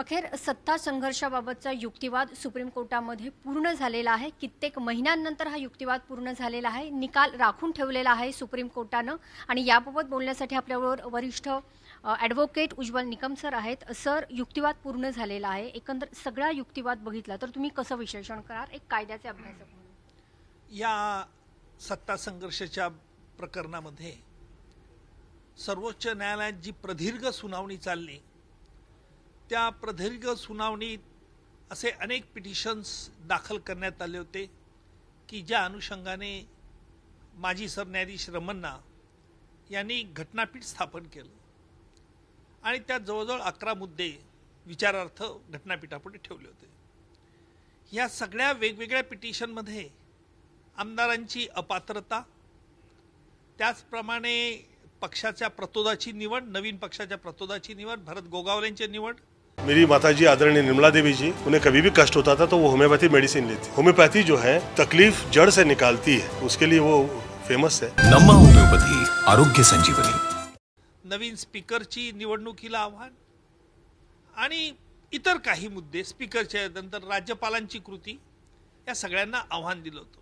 अखेर सत्ता संघर्षाबाबतचा युक्तिवाद सुप्रीम कोर्टामध्ये पूर्ण झालेला आहे कित्येक महिन्यांनंतर हा युक्तिवाद पूर्ण झालेला आहे निकाल राखून ठेवलेला आहे सुप्रीम कोर्टानं आणि याबाबत बोलण्यासाठी आपल्याबरोबर वरिष्ठ ॲडव्होकेट उज्ज्वल निकम सर आहेत सर युक्तिवाद पूर्ण झालेला आहे एकंदर सगळा युक्तिवाद बघितला तर तुम्ही कसं विश्लेषण कराल एक कायद्याचे अभ्यासक या सत्ता संघर्षाच्या प्रकरणामध्ये सर्वोच्च न्यायालयात जी प्रदीर्घ सुनावणी चालली त्या प्रदीर्घ सुनावणीत असे अनेक पिटिशन्स दाखल करण्यात आले होते की ज्या अनुषंगाने माजी सरन्यायाधीश रमन्ना यांनी घटनापीठ स्थापन केलं आणि त्यात जवळजवळ अकरा मुद्दे विचारार्थ घटनापीठापुढे ठेवले होते ह्या सगळ्या वेगवेगळ्या पिटिशनमध्ये आमदारांची अपात्रता त्याचप्रमाणे पक्षाच्या प्रतोदाची निवड नवीन पक्षाच्या प्रतोदाची निवड भरत गोगावलेंची निवड मेरी माताजी आदरणीय निर्मला देवी जी उन्हें कभी भी कष्ट होता था तो वो होम्योपैथी मेडिसिन लेती होम्योपैथी जो है तकलीफ जड़ से निकालती है उसके लिए वो फेमस है नम्मा होम्योपैथी आरोग्य संजीवनी नवीन स्पीकरची निवडणुकीला आव्हान आणि इतर काही मुद्दे स्पीकरच्या नंतर राज्यपालांची कृती या सगळ्यांना आव्हान दिलं होतं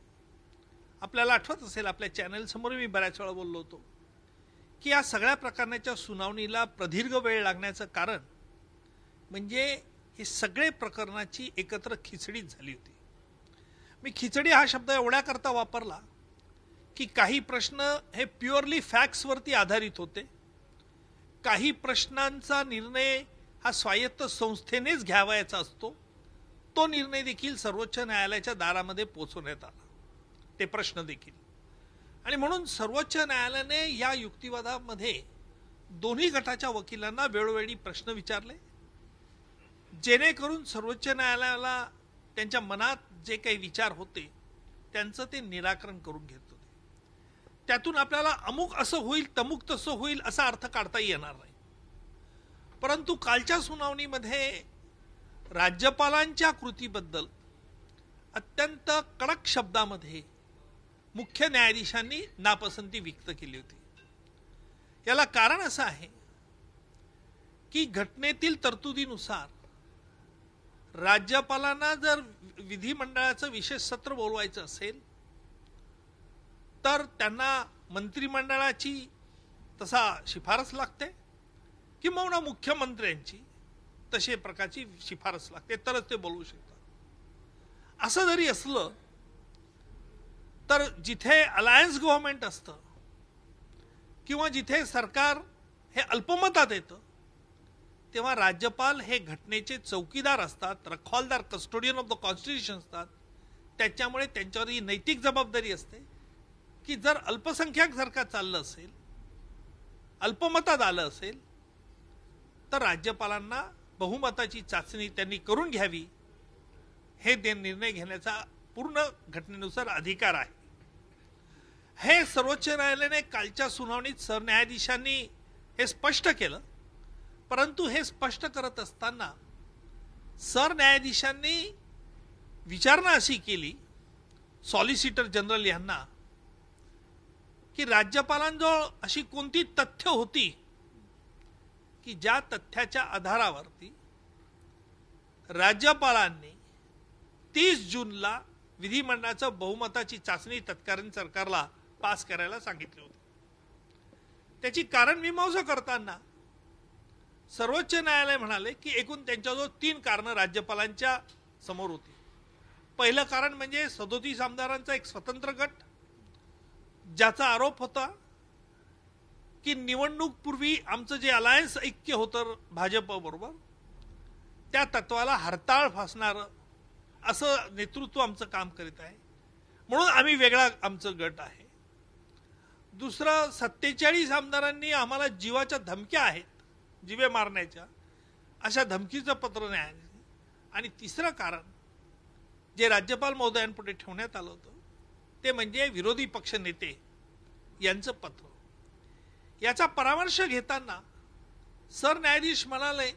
आपल्याला आठवत असेल आपल्या चॅनलसमोर मी बऱ्याच वेळा बोललो होतो की या सगळ्या प्रकारच्या सुनावणीला प्रदीर्घ वेळ लागण्याचं कारण म्हणजे हे सगळे प्रकरणाची एकत्र खिचडी झाली होती मी खिचडी हा शब्द एवढ्याकरता वापरला की काही प्रश्न हे प्युअरली फॅक्ट्सवरती आधारित होते काही प्रश्नांचा निर्णय हा स्वायत्त संस्थेनेच घ्यावायचा असतो तो निर्णय देखील सर्वोच्च न्यायालयाच्या दारामध्ये पोचवण्यात आला ते प्रश्न देखील आणि म्हणून सर्वोच्च न्यायालयाने या युक्तिवादामध्ये दोन्ही गटाच्या वकिलांना वेळोवेळी प्रश्न विचारले जेणेकरून सर्वोच्च न्यायालयाला त्यांच्या मनात जे काही विचार होते त्यांचं ते निराकरण करून घेत होते त्यातून आपल्याला अमुक असं होईल तमुक तसं होईल असा अर्थ काढता येणार नाही परंतु कालच्या सुनावणीमध्ये राज्यपालांच्या कृतीबद्दल अत्यंत कडक शब्दामध्ये मुख्य न्यायाधीशांनी नापसंती व्यक्त केली होती याला कारण असं आहे की घटनेतील तरतुदीनुसार राज्यपालांना जर विधिमंडळाचं विशेष सत्र बोलवायचं असेल तर त्यांना मंत्रिमंडळाची तसा शिफारस लागते किंवा मुख्यमंत्र्यांची तसे प्रकारची शिफारस लागते तरच ते बोलवू शकतात असं जरी असलं तर जिथे अलायन्स गव्हर्नमेंट असतं किंवा जिथे सरकार हे अल्पमतात येतं तेव्हा राज्यपाल हे घटनेचे चौकीदार असतात रखवालदार कस्टोडियन ऑफ द कॉन्स्टिट्यूशन असतात त्याच्यामुळे त्यांच्यावर ही नैतिक जबाबदारी असते की जर अल्पसंख्याक जर का चाललं असेल अल्पमतात आलं असेल तर राज्यपालांना बहुमताची चाचणी त्यांनी करून घ्यावी हे दे निर्णय घेण्याचा पूर्ण घटनेनुसार अधिकार आहे हे सर्वोच्च न्यायालयाने कालच्या सुनावणीत सरन्यायाधीशांनी हे स्पष्ट केलं परंतु हे स्पष्ट करत असताना सरन्यायाधीशांनी विचारणा अशी केली सॉलिसिटर जनरल यांना की राज्यपालांजवळ अशी कोणती तथ्य होती की ज्या तथ्याच्या आधारावरती राज्यपालांनी तीस जूनला विधिमंडळाचं बहुमताची चाचणी तत्कालीन सरकारला पास करायला सांगितली होती त्याची कारण मीमांसा करताना सर्वोच्च न्यायालय म्हणाले की एकूण त्यांच्याजवळ तीन कारणं राज्यपालांच्या समोर होती पहिलं कारण म्हणजे सदोतीस आमदारांचा एक स्वतंत्र गट ज्याचा आरोप होता की निवडणूकपूर्वी आमचं जे अलायन्स ऐक्य होतं भाजपबरोबर त्या तत्वाला हरताळ फासणारं असं नेतृत्व आमचं काम करीत आहे म्हणून आम्ही वेगळा आमचं गट आहे दुसरं सत्तेचाळीस आमदारांनी आम्हाला जीवाच्या धमक्या आहेत जिवे मारण्याच्या अशा धमकीचं पत्र न्यायाने आणि तिसरं कारण जे राज्यपाल महोदयांपुढे ठेवण्यात आलं होतं ते म्हणजे विरोधी पक्ष नेते यांचं पत्र याचा परामर्श घेताना सरन्यायाधीश म्हणाले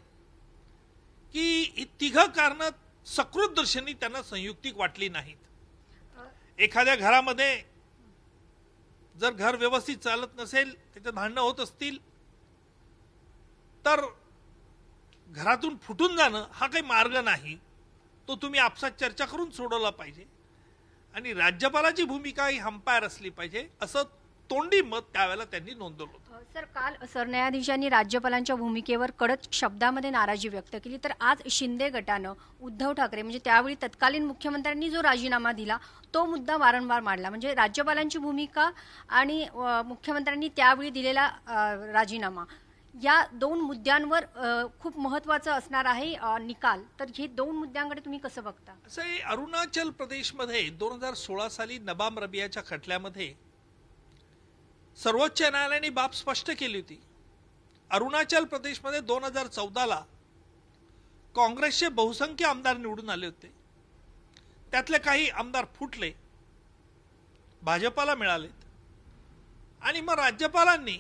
की तिघं कारणं सकृत दर्शनी त्यांना संयुक्तिक वाटली नाहीत एखाद्या घरामध्ये जर घर व्यवस्थित चालत नसेल त्याच्यात भांडणं होत असतील तर घरातून फुटून जाणं हा काही मार्ग नाही तो तुम्ही आपसात चर्चा करून सोडवला पाहिजे आणि राज्यपालाची भूमिका ही हंपायर असली पाहिजे असं तोंडी मत त्यावेळेला त्यांनी नोंदवलं होतं सर काल सरन्यायाधीशांनी राज्यपालांच्या भूमिकेवर कडक शब्दामध्ये नाराजी व्यक्त केली तर आज शिंदे गटानं उद्धव ठाकरे म्हणजे त्यावेळी तत्कालीन मुख्यमंत्र्यांनी जो राजीनामा दिला तो मुद्दा वारंवार मांडला म्हणजे राज्यपालांची भूमिका आणि मुख्यमंत्र्यांनी त्यावेळी दिलेला राजीनामा या दोन मुद्द्यांवर खूप महत्वाचं असणार आहे निकाल तर हे दोन मुद्द्यांकडे तुम्ही कसं बघता असं अरुणाचल प्रदेशमध्ये दोन हजार सोळा साली नबाम रबियाच्या खटल्यामध्ये सर्वोच्च न्यायालयाने बाब स्पष्ट केली होती अरुणाचल प्रदेशमध्ये दोन हजार चौदाला काँग्रेसचे बहुसंख्य आमदार निवडून आले होते त्यातले काही आमदार फुटले भाजपाला मिळालेत आणि मग राज्यपालांनी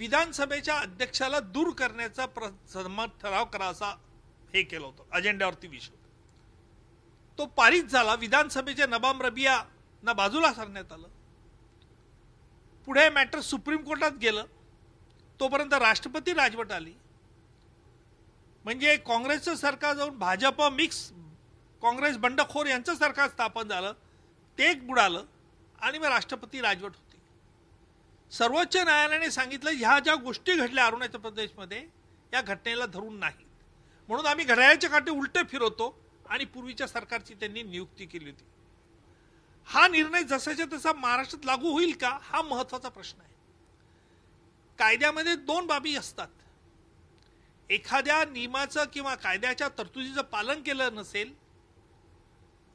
विधानसभेच्या अध्यक्षाला दूर करण्याचा संमत ठराव करा असा हे केलं होतं अजेंड्यावरती विषय तो पारित झाला विधानसभेच्या नबाम ना बाजूला सरण्यात आलं पुढे मॅटर सुप्रीम कोर्टात गेलं तोपर्यंत राष्ट्रपती राजवट आली म्हणजे काँग्रेसचं सरकार जाऊन भाजप मिक्स काँग्रेस बंडखोर यांचं सरकार स्थापन झालं ते एक बुडालं आणि मग राष्ट्रपती राजवट सर्वोच्च न्यायालयाने सांगितलं ह्या ज्या गोष्टी घडल्या अरुणाचल प्रदेशमध्ये या घटनेला धरून नाही म्हणून आम्ही घड्याळ्याच्या काठी उलटे फिरवतो आणि पूर्वीच्या सरकारची त्यांनी नियुक्ती केली होती हा निर्णय जसाच्या तसा महाराष्ट्रात लागू होईल का हा महत्वाचा प्रश्न आहे कायद्यामध्ये दोन बाबी असतात एखाद्या नियमाचं किंवा कायद्याच्या तरतुदीचं पालन केलं नसेल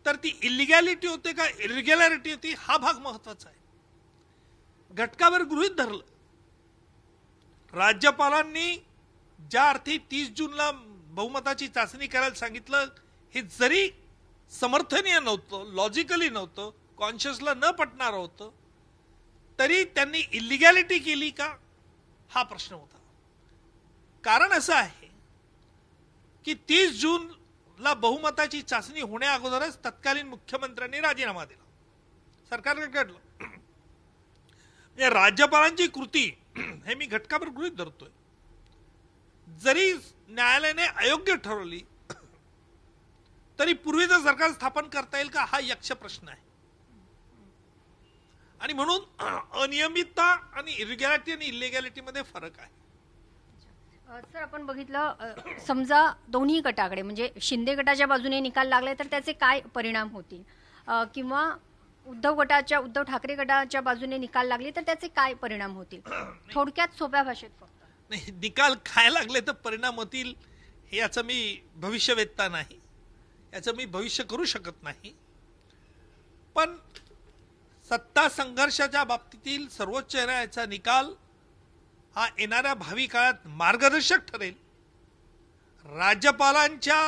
तर ती इलिगॅलिटी होते का इरेग्युलॅरिटी होती हा भाग महत्वाचा आहे घटकावर गृहित धरलं राज्यपालांनी ज्या अर्थी तीस जूनला बहुमताची चाचणी करायला सांगितलं हे जरी समर्थनीय नव्हतं लॉजिकली नव्हतं कॉन्शियसला न पटणारं होतं तरी त्यांनी इलिगॅलिटी केली का हा प्रश्न होता कारण असं आहे की तीस जूनला बहुमताची चाचणी होण्या अगोदरच तत्कालीन मुख्यमंत्र्यांनी राजीनामा दिला सरकारकडे या राज्यपालांची कृती हे मी घटकाभर गृहित धरतोय जरी न्यायालयाने अयोग्य ठरवली तरी पूर्वीचं सरकार स्थापन करता येईल का हा यक्ष प्रश्न आहे आणि म्हणून अनियमितता आणि इरिगॅलिटी आणि मध्ये फरक आहे सर आपण बघितलं समजा दोन्ही गटाकडे म्हणजे शिंदे गटाच्या बाजूने निकाल लागले तर त्याचे काय परिणाम होतील किंवा उद्धव गटाच्या उद्धव ठाकरे गटाच्या बाजूने निकाल लागले तर त्याचे काय परिणाम होतील थोडक्यात सोप्या भाषेत फक्त नाही निकाल काय लागले तर परिणाम होतील हे याचं मी भविष्य वेधता नाही याचं मी भविष्य करू शकत नाही पण सत्ता संघर्षाच्या बाबतीतील सर्वोच्च न्यायालयाचा निकाल हा येणाऱ्या भावी काळात मार्गदर्शक ठरेल राज्यपालांच्या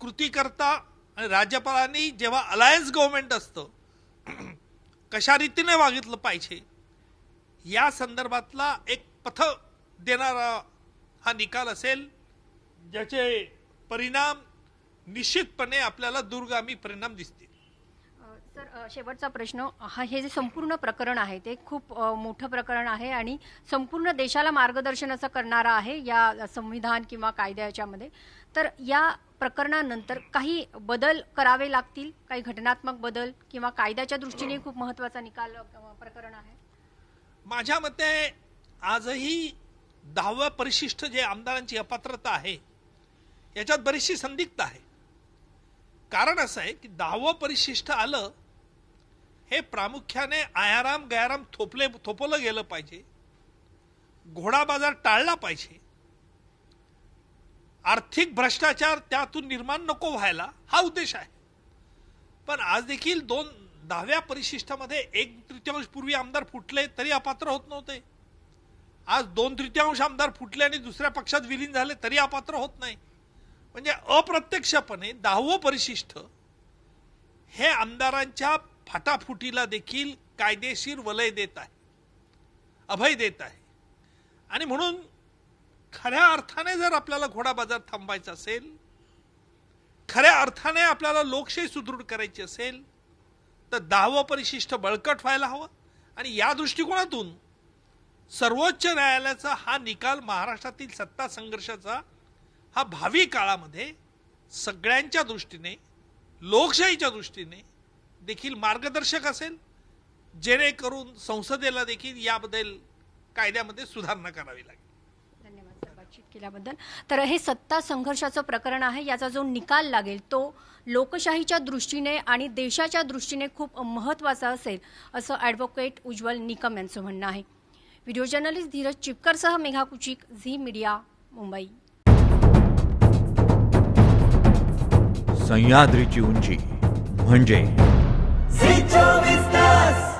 कृतीकरता आणि राज्यपालांनी जेव्हा अलायन्स गव्हर्नमेंट असतं कशा रीतीने वागितलं पाहिजे या संदर्भातला एक पथ देणारा हा निकाल असेल ज्याचे परिणाम निश्चितपणे आपल्याला दुर्गामी परिणाम दिसतील सर शेवटचा प्रश्न हा हे जे संपूर्ण प्रकरण आहे ते खूप मोठं प्रकरण आहे आणि संपूर्ण देशाला मार्गदर्शन असं करणारा आहे या संविधान किंवा कायद्याच्यामध्ये तर या प्रकरणानंतर काही बदल करावे लागतील काही घटनात्मक बदल किंवा कायद्याच्या दृष्टीने खूप महत्वाचा निकाल प्रकरण आहे माझ्या मते आजही दहाव्या परिशिष्ट जे आमदारांची अपात्रता आहे याच्यात बरीचशी संदिग्ध आहे कारण असं आहे की दहावं परिशिष्ट आलं हे प्रामुख्याने आयाराम गयाराम थोपले थोपवलं गेलं पाहिजे घोडा बाजार टाळला पाहिजे आर्थिक भ्रष्टाचार त्यातून निर्माण नको व्हायला हा उद्देश आहे पण आज देखील दोन दहाव्या परिशिष्टामध्ये एक तृतीयांश पूर्वी आमदार फुटले तरी अपात्र होत नव्हते आज दोन तृतीयांश आमदार फुटले आणि दुसऱ्या पक्षात विलीन झाले तरी अपात्र होत नाही म्हणजे अप्रत्यक्षपणे दहावं परिशिष्ट हे आमदारांच्या फाटाफुटीला देखील कायदेशीर वलय देत आहे अभय देत आहे आणि म्हणून खऱ्या अर्थाने जर आपल्याला घोडा बाजार थांबायचा असेल खऱ्या अर्थाने आपल्याला लोकशाही सुदृढ करायची असेल तर दहावं परिशिष्ट बळकट व्हायला हवं आणि या दृष्टिकोनातून सर्वोच्च न्यायालयाचा हा निकाल महाराष्ट्रातील सत्ता संघर्षाचा हा भावी काळामध्ये सगळ्यांच्या दृष्टीने लोकशाहीच्या दृष्टीने देखील मार्गदर्शक असेल जेणेकरून संसदेला देखील याबद्दल कायद्यामध्ये सुधारणा करावी लागेल केल्याबद्दल तर हे सत्ता संघर्षाचं प्रकरण आहे याचा जो निकाल लागेल तो लोकशाहीच्या दृष्टीने आणि देशाच्या दृष्टीने खूप महत्वाचा असेल असं ॲडव्होकेट उज्ज्वल निकम यांचं म्हणणं आहे व्हिडिओ जर्नलिस्ट धीरज चिपकरसह मेघा कुचिक झी मीडिया मुंबई सह्याद्रीची उंची म्हणजे Si vistas.